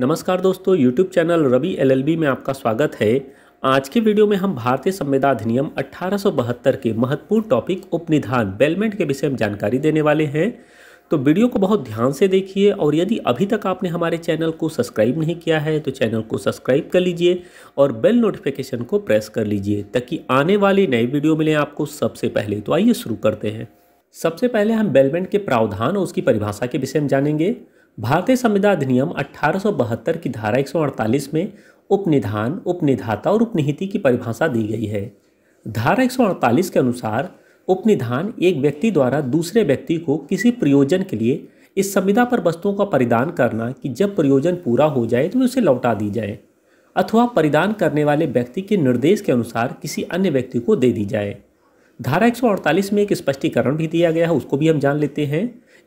नमस्कार दोस्तों YouTube channel Ravi LLB में आपका स्वागत है आज के वीडियो में हम भारतीय संविदा अधिनियम अठारह के महत्वपूर्ण टॉपिक उपनिधान बेलमेंट के विषय में जानकारी देने वाले हैं तो वीडियो को बहुत ध्यान से देखिए और यदि अभी तक आपने हमारे चैनल को सब्सक्राइब नहीं किया है तो चैनल को सब्सक्राइब कर लीजिए और बेल नोटिफिकेशन को प्रेस कर लीजिए ताकि आने वाले नए वीडियो मिले आपको सबसे पहले तो आइए शुरू करते हैं सबसे पहले हम बेलमेंट के प्रावधान और उसकी परिभाषा के विषय में जानेंगे भारतीय संविधान अधिनियम 1872 की धारा 148 में उपनिधान उपनिधाता और उपनिहिति की परिभाषा दी गई है धारा 148 के अनुसार उपनिधान एक व्यक्ति द्वारा दूसरे व्यक्ति को किसी प्रयोजन के लिए इस संविदा पर वस्तुओं का परिधान करना कि जब प्रयोजन पूरा हो जाए तो उसे लौटा दी जाए अथवा परिधान करने वाले व्यक्ति के निर्देश के अनुसार किसी अन्य व्यक्ति को दे दी जाए धारा 148 में एक स्पष्टीकरण भी दिया गया है उसको भी हम जान लेते हैं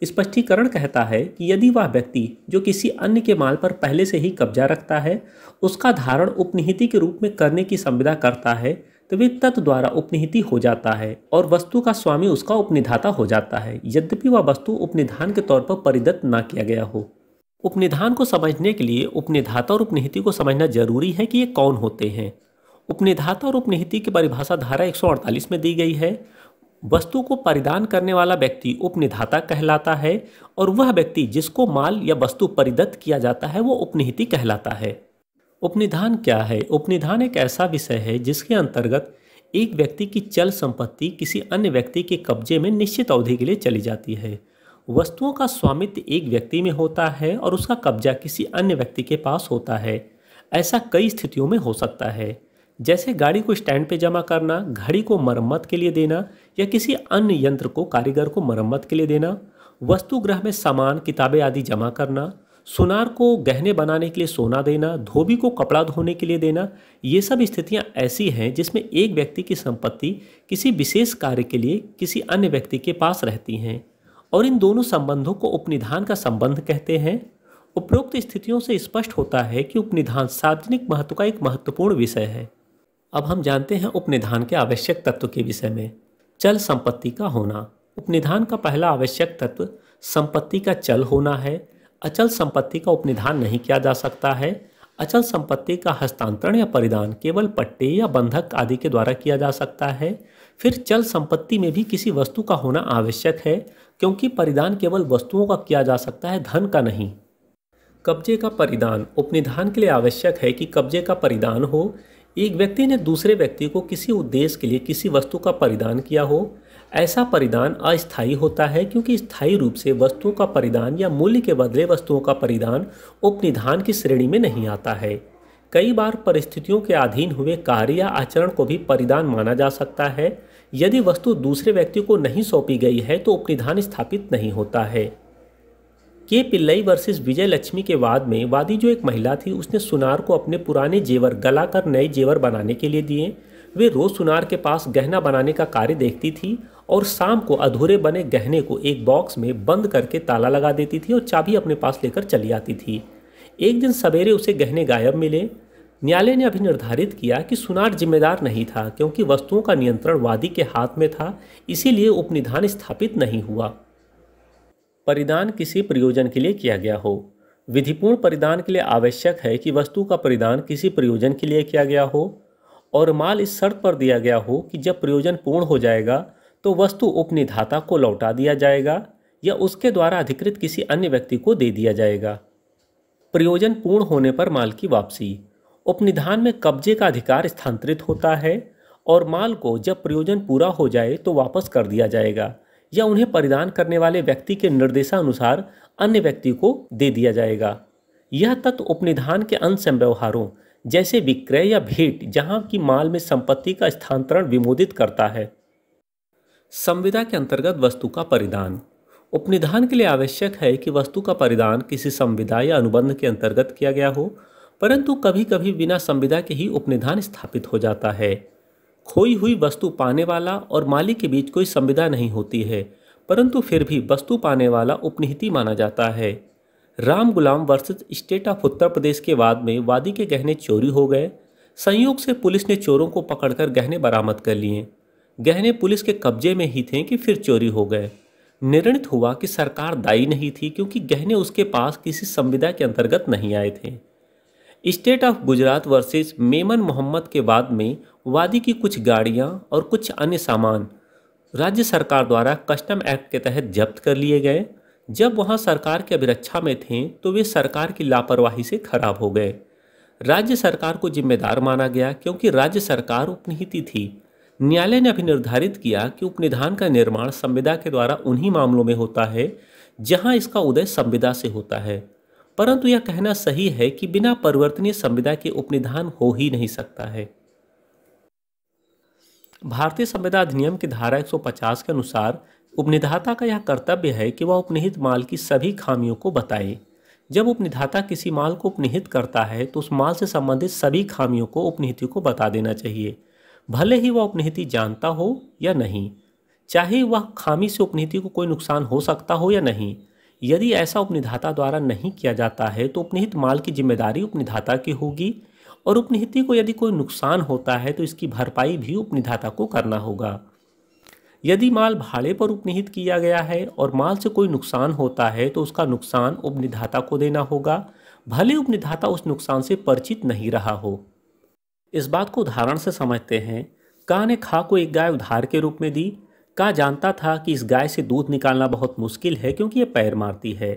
स्पष्टीकरण कहता है कि यदि वह व्यक्ति जो किसी अन्य के माल पर पहले से ही कब्जा रखता है उसका धारण उपनिहिति के रूप में करने की संविदा करता है तो वे तत्व द्वारा उपनिहिति हो जाता है और वस्तु का स्वामी उसका उपनिधाता हो जाता है यद्यपि वह वस्तु उपनिधान के तौर पर परिदत्त ना किया गया हो उपनिधान को समझने के लिए उपनिधाता और उपनिहिति को समझना जरूरी है कि ये कौन होते हैं उपनिधाता और उपनिहिति की परिभाषा धारा 148 में दी गई है वस्तु को परिधान करने वाला व्यक्ति उपनिधाता कहलाता है और वह व्यक्ति जिसको माल या वस्तु परिदत्त किया जाता है वो उपनिहिति कहलाता है उपनिधान क्या है उपनिधान एक ऐसा विषय है जिसके अंतर्गत एक व्यक्ति की चल संपत्ति किसी अन्य व्यक्ति के कब्जे में निश्चित अवधि के लिए चली जाती है वस्तुओं का स्वामित्व एक व्यक्ति में होता है और उसका कब्जा किसी अन्य व्यक्ति के पास होता है ऐसा कई स्थितियों में हो सकता है जैसे गाड़ी को स्टैंड पे जमा करना घड़ी को मरम्मत के लिए देना या किसी अन्य यंत्र को कारीगर को मरम्मत के लिए देना वस्तुगृह में सामान किताबें आदि जमा करना सुनार को गहने बनाने के लिए सोना देना धोबी को कपड़ा धोने के लिए देना ये सब स्थितियाँ ऐसी हैं जिसमें एक व्यक्ति की संपत्ति किसी विशेष कार्य के लिए किसी अन्य व्यक्ति के पास रहती हैं और इन दोनों संबंधों को उपनिधान का संबंध कहते हैं उपरोक्त स्थितियों से स्पष्ट होता है कि उपनिधान सार्वजनिक महत्व का एक महत्वपूर्ण विषय है अब हम जानते हैं उपनिधान के आवश्यक तत्व के विषय में चल संपत्ति का होना उपनिधान का पहला आवश्यक तत्व संपत्ति का चल होना है अचल संपत्ति का उपनिधान नहीं किया जा सकता है अचल संपत्ति का हस्तांतरण या परिदान केवल पट्टे या बंधक आदि के द्वारा किया जा सकता है फिर चल संपत्ति में भी किसी वस्तु का होना आवश्यक है क्योंकि परिदान केवल वस्तुओं का किया जा सकता है धन का नहीं कब्जे का परिदान उपनिधान के लिए आवश्यक है कि कब्जे का परिदान हो एक व्यक्ति ने दूसरे व्यक्ति को किसी उद्देश्य के लिए किसी वस्तु का परिधान किया हो ऐसा परिधान अस्थायी होता है क्योंकि स्थायी रूप से वस्तुओं का परिधान या मूल्य के बदले वस्तुओं का परिधान उपनिधान की श्रेणी में नहीं आता है कई बार परिस्थितियों के अधीन हुए कार्य या आचरण को भी परिधान माना जा सकता है यदि वस्तु दूसरे व्यक्ति को नहीं सौंपी गई है तो उपनिधान स्थापित नहीं होता है के पिल्लई वर्सेस विजय लक्ष्मी के वाद में वादी जो एक महिला थी उसने सुनार को अपने पुराने जेवर गला कर नए जेवर बनाने के लिए दिए वे रोज सुनार के पास गहना बनाने का कार्य देखती थी और शाम को अधूरे बने गहने को एक बॉक्स में बंद करके ताला लगा देती थी और चाबी अपने पास लेकर चली आती थी एक दिन सवेरे उसे गहने गायब मिले न्यायालय ने अभी निर्धारित किया कि सुनार जिम्मेदार नहीं था क्योंकि वस्तुओं का नियंत्रण वादी के हाथ में था इसीलिए उपनिधान स्थापित नहीं हुआ परिधान किसी प्रयोजन के लिए किया गया हो विधिपूर्ण परिधान के लिए आवश्यक है कि वस्तु का परिधान किसी प्रयोजन के लिए किया गया हो और माल इस शर्त पर दिया गया हो कि जब प्रयोजन पूर्ण हो जाएगा तो वस्तु उपनिधाता को लौटा दिया जाएगा या उसके द्वारा अधिकृत किसी अन्य व्यक्ति को दे दिया जाएगा प्रयोजन पूर्ण होने पर माल की वापसी उपनिधान में कब्जे का अधिकार स्थानांतरित होता है और माल को जब प्रयोजन पूरा हो जाए तो वापस कर दिया जाएगा या उन्हें परिधान करने वाले व्यक्ति के निर्देशानुसार अन्य व्यक्ति को दे दिया जाएगा यह तत्व उपनिधान के अन्य संव्यवहारों जैसे विक्रय या भेंट जहां की माल में संपत्ति का स्थानांतरण विमोदित करता है संविदा के अंतर्गत वस्तु का परिधान उपनिधान के लिए आवश्यक है कि वस्तु का परिधान किसी संविदा या अनुबंध के अंतर्गत किया गया हो परंतु कभी कभी बिना संविदा के ही उपनिधान स्थापित हो जाता है खोई हुई वस्तु पाने वाला और मालिक के बीच कोई संविदा नहीं होती है परंतु फिर भी वस्तु पाने वाला उपनिहिति माना जाता है Ram Gulam versus state of Uttar Pradesh के बाद में वादी के गहने चोरी हो गए संयोग से पुलिस ने चोरों को पकड़कर गहने बरामद कर लिए गहने पुलिस के कब्जे में ही थे कि फिर चोरी हो गए निर्णित हुआ कि सरकार दायी नहीं थी क्योंकि गहने उसके पास किसी संविदा के अंतर्गत नहीं आए थे state of Gujarat versus Memon Mohammed के बाद में वादी की कुछ गाड़ियां और कुछ अन्य सामान राज्य सरकार द्वारा कस्टम एक्ट के तहत जब्त कर लिए गए जब वहां सरकार की अभिरक्षा में थे तो वे सरकार की लापरवाही से खराब हो गए राज्य सरकार को जिम्मेदार माना गया क्योंकि राज्य सरकार उपनीति थी न्यायालय ने अभी निर्धारित किया कि उपनिधान का निर्माण संविदा के द्वारा उन्हीं मामलों में होता है जहां इसका उदय संविदा से होता है परंतु यह कहना सही है कि बिना परिवर्तनीय संविदा के उपनिधान हो ही नहीं सकता है भारतीय संविदा अधिनियम की धारा 150 के अनुसार उपनिधाता का यह कर्तव्य है कि वह उपनिहित माल की सभी खामियों को बताए जब उपनिधाता किसी माल को उपनिहित करता है तो उस माल से संबंधित सभी खामियों को उपनिहित को बता देना चाहिए भले ही वह उपनिहिति जानता हो या नहीं चाहे वह खामी से उपनिहित को कोई नुकसान हो सकता हो या नहीं यदि ऐसा उपनिधाता द्वारा नहीं किया जाता है तो उपनिहित माल की जिम्मेदारी उपनिधाता की होगी और उपनिहिति को यदि कोई नुकसान होता है तो इसकी भरपाई भी उपनिधाता को करना होगा यदि माल भाड़े पर उपनिहित किया गया है और माल से कोई नुकसान होता है तो उसका नुकसान उपनिधाता को देना होगा भले उपनिधाता उस नुकसान से परिचित नहीं रहा हो इस बात को उदाहरण से समझते हैं का ने खा को एक गाय उधार के रूप में दी का जानता था कि इस गाय से दूध निकालना बहुत मुश्किल है क्योंकि ये पैर मारती है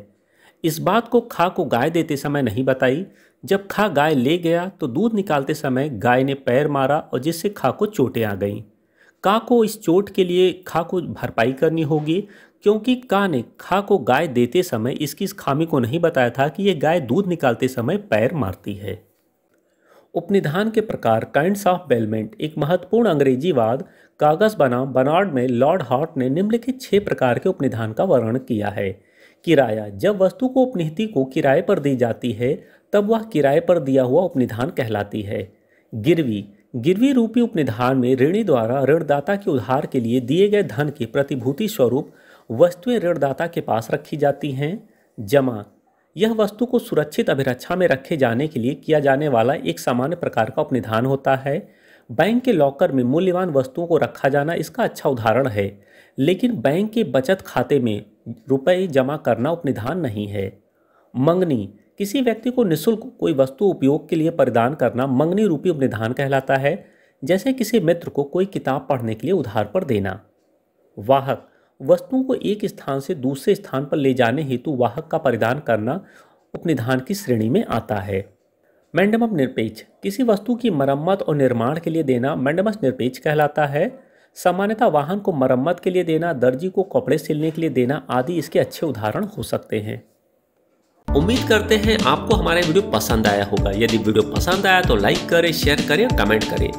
इस बात को खा को गाय देते समय नहीं बताई जब खा गाय ले गया तो दूध निकालते समय गाय ने पैर मारा और जिससे खा को चोटें आ गईं का को इस चोट के लिए खा को भरपाई करनी होगी क्योंकि का ने खा को गाय देते समय इसकी इस खामी को नहीं बताया था कि ये गाय दूध निकालते समय पैर मारती है उपनिधान के प्रकार काइंड्स ऑफ बेलमेंट एक महत्वपूर्ण अंग्रेजी वाद कागज बना बनार्ड में लॉर्ड हॉट ने निम्नलिखित छह प्रकार के उपनिधान का वर्णन किया है किराया जब वस्तु को उपनिहिति को किराए पर दी जाती है तब वह किराए पर दिया हुआ उपनिधान कहलाती है गिरवी गिरवी रूपी उपनिधान में ऋणी द्वारा ऋणदाता के उधार के लिए दिए गए धन की प्रतिभूति स्वरूप वस्तुएं ऋणदाता के पास रखी जाती हैं जमा यह वस्तु को सुरक्षित अभिरक्षा में रखे जाने के लिए किया जाने वाला एक सामान्य प्रकार का उपनिधान होता है बैंक के लॉकर में मूल्यवान वस्तुओं को रखा जाना इसका अच्छा उदाहरण है लेकिन बैंक के बचत खाते में रुपए जमा करना उपनिधान नहीं है मंगनी किसी व्यक्ति को निःशुल्क कोई वस्तु उपयोग के लिए प्रदान करना मंगनी रूपी उपनिधान कहलाता है जैसे किसी मित्र को कोई किताब पढ़ने के लिए उधार पर देना वाहक वस्तुओं को एक स्थान से दूसरे स्थान पर ले जाने हेतु वाहक का परिधान करना उपनिधान की श्रेणी में आता है मैंडमप निरपेक्ष किसी वस्तु की मरम्मत और निर्माण के लिए देना मैंडमस निरपेक्ष कहलाता है सामान्यतः वाहन को मरम्मत के लिए देना दर्जी को कपड़े सिलने के लिए देना आदि इसके अच्छे उदाहरण हो सकते हैं उम्मीद करते हैं आपको हमारा वीडियो पसंद आया होगा यदि वीडियो पसंद आया तो लाइक करें शेयर करें कमेंट करें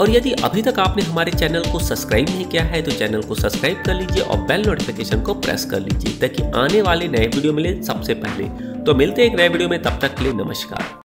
और यदि अभी तक आपने हमारे चैनल को सब्सक्राइब नहीं किया है तो चैनल को सब्सक्राइब कर लीजिए और बेल नोटिफिकेशन को प्रेस कर लीजिए ताकि आने वाले नए वीडियो मिले सबसे पहले तो मिलते हैं एक नए वीडियो में तब तक के लिए नमस्कार